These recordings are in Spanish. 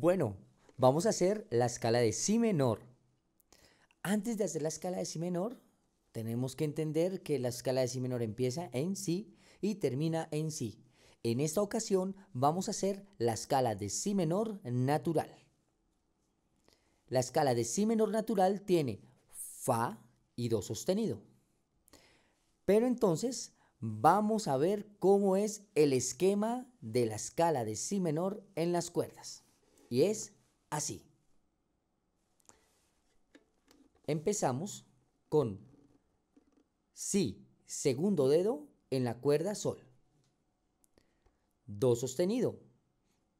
Bueno, vamos a hacer la escala de Si menor. Antes de hacer la escala de Si menor, tenemos que entender que la escala de Si menor empieza en Si y termina en Si. En esta ocasión vamos a hacer la escala de Si menor natural. La escala de Si menor natural tiene Fa y Do sostenido. Pero entonces vamos a ver cómo es el esquema de la escala de Si menor en las cuerdas. Y es así. Empezamos con Si segundo dedo en la cuerda Sol. Do sostenido.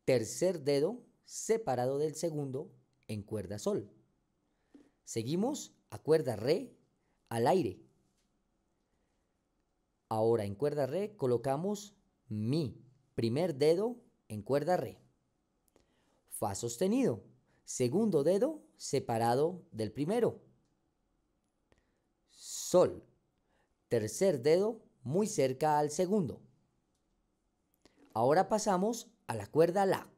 Tercer dedo separado del segundo en cuerda Sol. Seguimos a cuerda Re al aire. Ahora en cuerda Re colocamos Mi primer dedo en cuerda Re. Fa sostenido. Segundo dedo separado del primero. Sol. Tercer dedo muy cerca al segundo. Ahora pasamos a la cuerda La.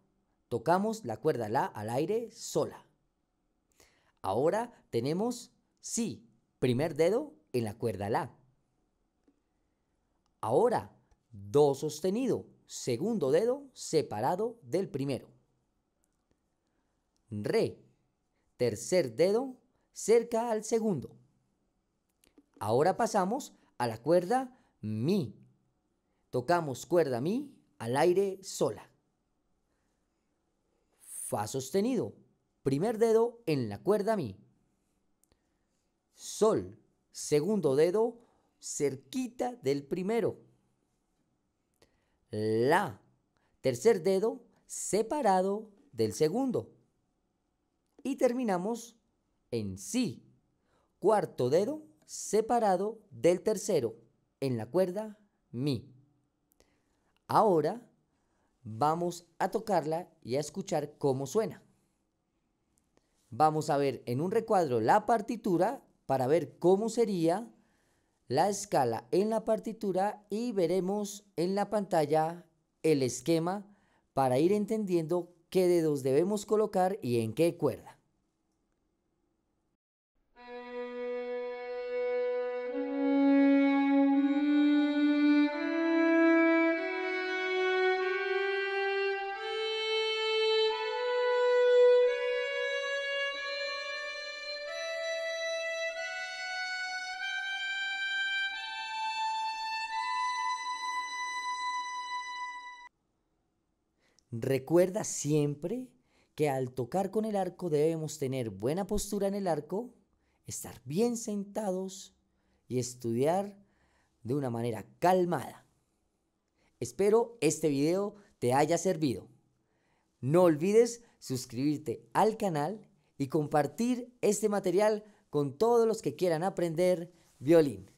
Tocamos la cuerda La al aire sola. Ahora tenemos Si, primer dedo en la cuerda La. Ahora, Do sostenido, segundo dedo separado del primero re, tercer dedo cerca al segundo. Ahora pasamos a la cuerda mi. Tocamos cuerda mi al aire sola. Fa sostenido, primer dedo en la cuerda mi. Sol, segundo dedo cerquita del primero. La, tercer dedo separado del segundo y terminamos en Si. Cuarto dedo separado del tercero en la cuerda Mi. Ahora vamos a tocarla y a escuchar cómo suena. Vamos a ver en un recuadro la partitura para ver cómo sería la escala en la partitura y veremos en la pantalla el esquema para ir entendiendo qué dedos debemos colocar y en qué cuerda. Recuerda siempre que al tocar con el arco debemos tener buena postura en el arco, estar bien sentados y estudiar de una manera calmada. Espero este video te haya servido. No olvides suscribirte al canal y compartir este material con todos los que quieran aprender violín.